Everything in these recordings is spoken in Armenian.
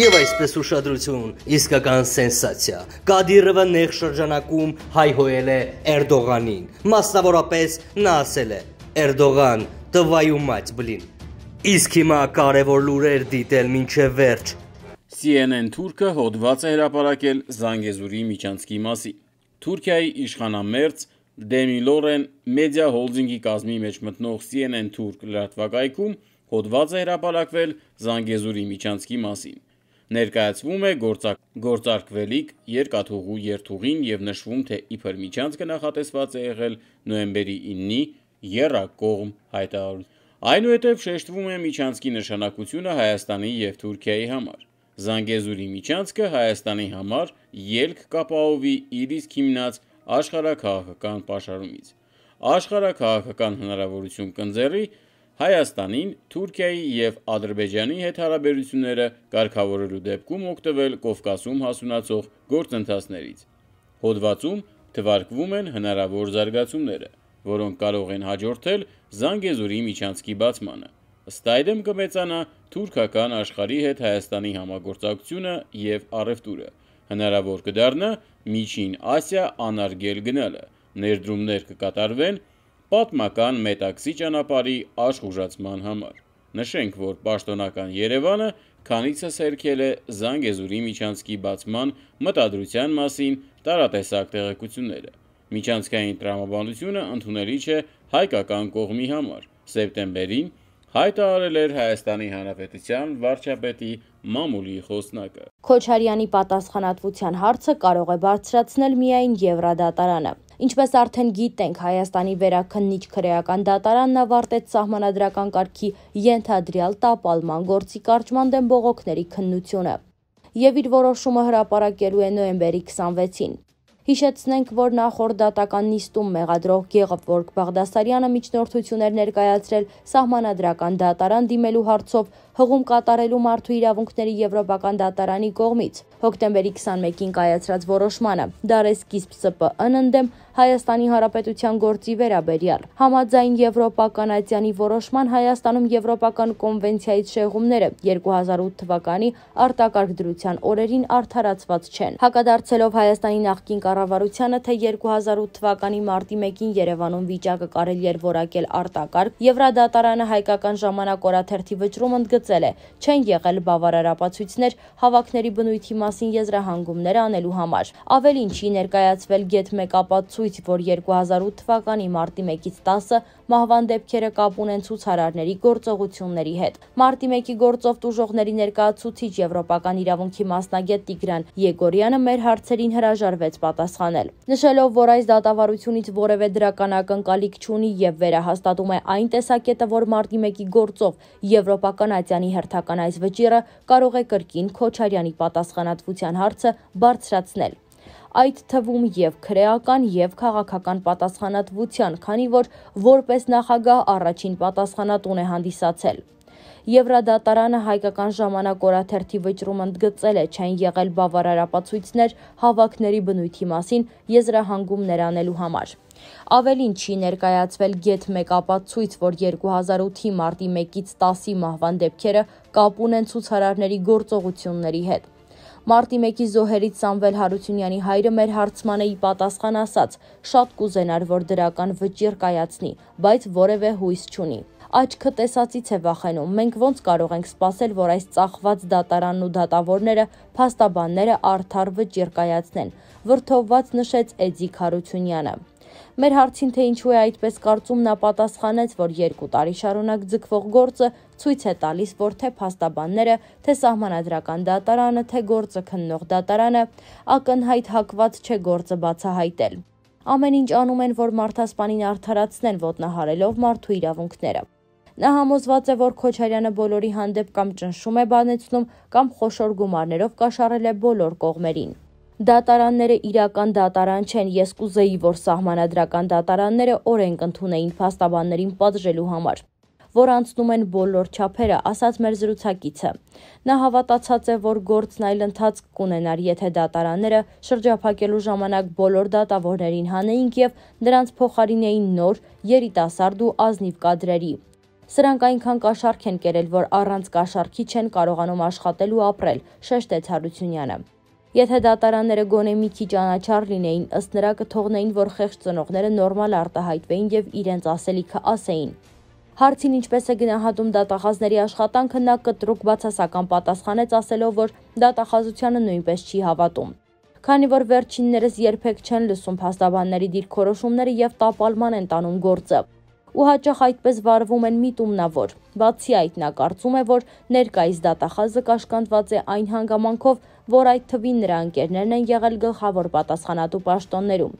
Եվ այսպես ուշադրություն, իսկական սենսացիա։ Կադիրովը նեղ շրջանակում հայհոյել է Էրդողանին։ Մասնավորապես նա ասել է. Էրդողան, տվայու մать, բլին։ Իսկ հիմա կարևոր լուրեր դիտել մինչև վերջ։ CNN Թուրքը հոդված է հրապարակել Զանգեզուրի միջանցքի մասին։ Թուրքիայի իշխանամերձ Դեմի Լորեն մեդիա հոլդինգի կազմի մեջ մտնող CNN Թուրք լրատվակայքում հոդված է հրապարակվել Զանգեզուրի միջանցքի մասին։ Ներկայացվում է գործակ, գործարկվելիք երկաթուղու երթուղին եւ նշվում, թե իբր միջանցքը նախատեսված է եղել նոյեմբերի 9-ի երակողմ հայտարարություն։ Այնուհետև շեշտվում է միջանցքի նշանակությունը Հայաստանի եւ Թուրքիայի համար։ Զանգեզուրի միջանցքը Հայաստանի համար ելք կապահովի իր իսկ հիմնած աշխարհակահաղական պաշարումից։ Աշխարհակահաղական հնարավորություն կընձեռի Հայաստանին Թուրքիայի և Ադրբեջանի հետ հարաբերությունները կարգավորելու դեպքում օգտվել Կովկասում հասունացող գործընթացներից։ Հոդվածում թվարկվում են հնարավոր զարգացումները, որոնք կարող են հաջորդել Զանգեզուրի միջանցքի բացմանը։ Ըստ այդմ կմեծանա թուրքական աշխարհի հետ Հայաստանի համագործակցությունը եւ առևտուրը։ Հնարավոր կդառնա Միջին Ասիա անարգել գնալը։ Ներդրումներ կկատարվեն պատմական Մետաքսի ճանապարհի աշխուժացման համար։ Նշենք, որ պաշտոնական Երևանը քանիցս հերքել է Զանգեզուրի միջանցքի բացման մտադրության մասին տարատեսակ տեղեկությունները։ Միջանցքային տրամաբանությունը ընդունելի չէ հայկական կողմի համար։ Սեպտեմբերին հայտարարել էր Հայաստանի Հանրապետության վարչապետի մամուլի խոսնակը։ Քոչարյանի պատասխանատվության հարցը կարող է բարձրացնել միայն Եվրադատարանը։ Ինչպես արդեն գիտենք, Հայաստանի վերաքննիչ քրեական դատարանն ավարտեց սահմանադրական կարգի ենթադրյալ տապալման գործի կարճման դեմ բողոքների քննությունը եւ իր որոշումը հրապարակելու է նոեմբերի 26-ին։ Հիշեցնենք, որ նախորդ դատական նիստում մեղադրող Գեղորգ Բաղդասարյանը միջնորդություն էր ներկայացրել սահմանադրական դատարան դիմելու հարցով հողում կատարելու մարդու իրավունքների Եվրոպական դատարանի կողմից հոկտեմբերի 21-ին կայացրած որոշմանը դարե սկիզբ ՍՊԸ-ն ընդդեմ Հայաստանի Հանրապետության գործի վերաբերյալ։ Համաձայն Եվրոպական ազյանի որոշման Հայաստանում Եվրոպական կոնվենցիայից շեղումները 2008 թվականի արտակարգ դրության օրերին արդարացված չեն։ Հակադարձելով Հայաստանի նախկին կառավարությանը, թե 2008 թվականի մարտի 1-ին Երևանում վիճակը կարելի էր որակել արտակարգ, Եվրադատարանը հայկական ժամանակ օրաթերթի վճռում ընդգծել ընդգծել է, չեն եղել բավարար ապացույցներ հավաքների բնույթի մասին եզրահանգումներ անելու համար։ Ավելին չի ներկայացվել գետ 1 ապացույց, որ 2008 թվականի մարտի 1-ից 10-ը մահվան դեպքերը կապ ունեն ցուցարարների գործողությունների հետ։ Մարտի 1-ի գործով տուժողների ներկայացուցիչ Եվրոպական իրավունքի մասնագետ Տիգրան Եգորյանը մեր հարցերին հրաժարվեց պատասխանել։ Նշելով, որ այս դատավարությունից որևէ դրական ակնկալիք չունի եւ վերահաստատում է այն տեսակետը, որ մարտի 1-ի գործով Եվրոպական այդ Սարգսյանի հերթական այս վճիռը կարող է կրկին Քոչարյանի պատասխանատվության հարցը բարձրացնել այդ թվում եւ քրեական եւ քաղաքական պատասխանատվության, քանի որ որպես նախագահ առաջին պատասխանատուն է հանդիսացել։ Եվրադատարանը հայկական ժամանակ օրաթերթի վճռում ընդգծել է չեն եղել բավարար ապացույցներ հավաքների բնույթի մասին եզրահանգումներ անելու համար։ Ավելին չի ներկայացվել գետ 1 ապացույց, որ 2008-ի մարտի 1-ից 10-ի մահվան դեպքերը կապ ունեն ցուցարարների գործողությունների հետ։ Մարտի 1-ի զոհերից Սամվել Հարությունյանի հայրը մեր հարցմանը ի պատասխան ասաց. «Շատ կուզենար, որ դրական վճիռ կայացնի, բայց որևէ հույս չունի» աչքը տեսածից է վախենում։ Մենք ոնց կարող ենք սպասել, որ այս ծախված դատարանն ու դատավորները փաստաբանները արդար վճիռ կայացնեն։ Վրթովված նշեց Էդիկ Հարությունյանը։ Մեր հարցին թե ինչու է այդպես կարծում նա պատասխանեց, որ երկու տարի շարունակ ձգվող գործը ցույց է տալիս, որ թե փաստաբանները, թե սահմանադրական դատարանը, թե գործը քննող դատարանը ակնհայտ հակված չէ գործը բացահայտել։ Ամեն ինչ անում են, որ մարդասպանին արդարացնեն ոտնահարելով մարդու իրավունքները։ Նա համոզված է, որ Քոչարյանը բոլորի հանդեպ կամ ճնշում է բանեցնում կամ խոշոր գումարներով կաշառել է բոլոր կողմերին։ Դատարանները իրական դատարան չեն։ Ես կուզեի, որ սահմանադրական դատարանները օրենք ընդունեին փաստաբաններին պատժելու համար որ անցնում են բոլոր չափերը, ասաց մեր զրուցակիցը։ Նա հավատացած է, որ գործն այլ ընթացք կունենար, եթե դատարանները շրջափակելու ժամանակ բոլոր դատավորներին հանեինք եւ նրանց փոխարինեին նոր երիտասարդ ու ազնիվ կադրերի։ Սրանք այնքան կաշառք են կերել, որ առանց կաշառքի չեն կարողանում աշխատել ու ապրել, շեշտեց Հարությունյանը։ Եթե դատարանները գոնե մի քիչ անաչառ լինեին, ըստ նրա կթողնեին, որ խեղճ ծնողները նորմալ արտահայտվեին եւ իրենց ասելիքը ասեին։ Հարցին ինչպես է գնահատում դատախազների աշխատանքը, նա կտրուկ բացասական պատասխանեց ասելով, որ դատախազությանը նույնպես չի հավատում։ Քանի որ վերջիններս երբեք չեն լսում փաստաբանների դիրքորոշումները եւ տապալման են տանում գործը ու հաճախ այդպես վարվում են միտումնավոր։ Բացի այդ նա կարծում է, որ ներկայիս դատախազը կաշկանդված է այն հանգամանքով, որ այդ թվին նրա ընկերներն են եղել գլխավոր պատասխանատու պաշտոններում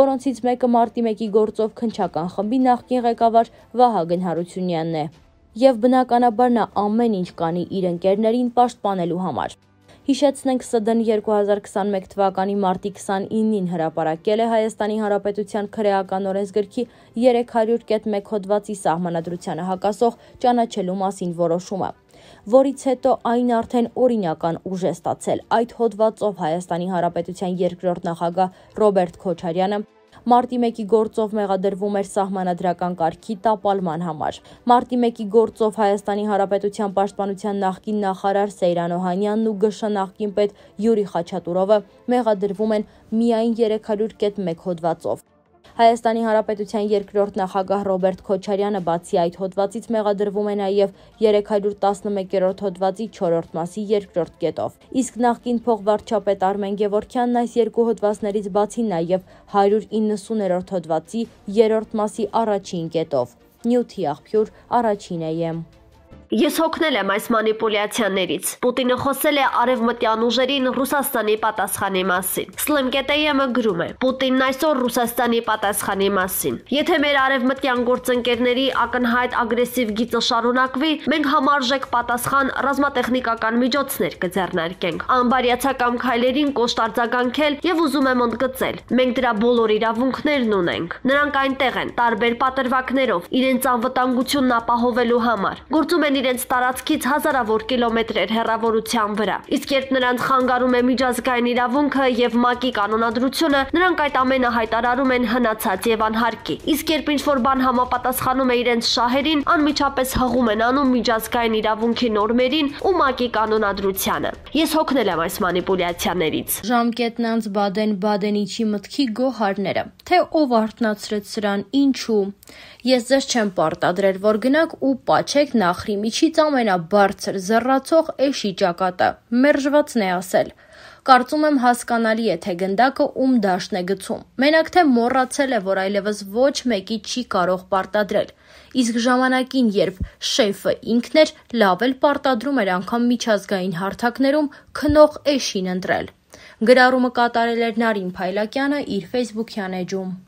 որոնցից մեկը մարտի 1-ի գործով քնչական խմբի նախկին ղեկավար Վահագն Հարությունյանն է։ Եվ բնականաբար նա ամեն ինչ կանի իր ընկերներին պաշտպանելու համար։ Հիշեցնենք ՍԴՆ 2021 թվականի մարտի 29-ին հրապարակել է Հայաստանի Հանրապետության քրեական օրենսգրքի 300.1 հոդվածի սահմանադրությանը հակասող ճանաչելու մասին որոշումը որից հետո այն արդեն օրինական ուժ է ստացել։ Այդ հոդվածով Հայաստանի Հանրապետության երկրորդ նախագահ Ռոբերտ Քոչարյանը Մարտի 1-ի գործով մեղադրվում էր սահմանադրական կարգի տապալման համար։ Մարտի 1-ի գործով Հայաստանի Հանրապետության Պաշտպանության նախկին նախարար Սեյրան Օհանյանն ու ԳՇ նախկին պետ Յուրի Խաչատուրովը մեղադրվում են միայն 300 կետ 1 հոդվածով։ Հայաստանի Հանրապետության երկրորդ նախագահ Ռոբերտ Քոչարյանը բացի այդ հոդվածից մեղադրվում է նաև 311-րդ հոդվածի 4-րդ մասի 2-րդ կետով։ Իսկ նախկին փոխվարչապետ Արմեն Գևորքյանն այս երկու հոդվածներից բացի նաև 190-րդ հոդվածի 3-րդ մասի առաջին կետով։ Նյութի աղբյուր առաջին է եմ։ Ես հոգնել եմ այս մանիպուլյացիաներից։ Պուտինը խոսել է արևմտյան ուժերին Ռուսաստանի պատասխանի մասին։ Սլեմկետեյը գրում է. Պուտինն այսօր Ռուսաստանի պատասխանի մասին։ Եթե մեր արևմտյան գործընկերների ակնհայտ ագրեսիվ գիծը շարունակվի, մենք համարժեք պատասխան ռազմատեխնիկական միջոցներ կձեռնարկենք։ Անբարյացակամ քայլերին կոշտ արձագանքել եւ ուզում եմ ընդգծել. մենք դրա բոլոր իրավունքներն ունենք։ Նրանք այնտեղ են, տարբեր պատրվակներով, իրենց անվտանգությունն ապահովելու համար։ Գործում են են իրենց տարածքից հազարավոր կիլոմետրեր հեռավորության վրա։ Իսկ երբ նրանց խանգարում է միջազգային իրավունքը եւ ՄԱԿ-ի կանոնադրությունը, նրանք այդ ամենը հայտարարում են հնացած եւ անհարկի։ Իսկ երբ ինչ-որ բան համապատասխանում է իրենց շահերին, անմիջապես հղում են անում միջազգային իրավունքի նորմերին ու ՄԱԿ-ի կանոնադրությանը։ Ես հոգնել եմ այս մանիպուլյացիաներից։ Ժամկետն անց Բադեն-Բադենիչի մտքի գոհարները, թե ով արտնացրեց սրան, ինչու, Ես ձեզ չեմ պարտադրել, որ գնաք ու պատչեք Նախրիմիչից ամենաբարձր զրացող էշի ճակատը։ Մերժվածն է ասել։ Կարծում եմ հասկանալի է, թե գնդակը ում դաշն է գցում։ Մենակ թե մոռացել է, որ այլևս ոչ մեկի չի կարող պարտադրել։ Իսկ ժամանակին, երբ շեֆը ինքն էր, լավ էլ պարտադրում էր անգամ միջազգային հարթակներում քնող էշին ընտրել։ Գրառումը կատարել էր Նարին Փայլակյանը իր Facebook-յան էջում։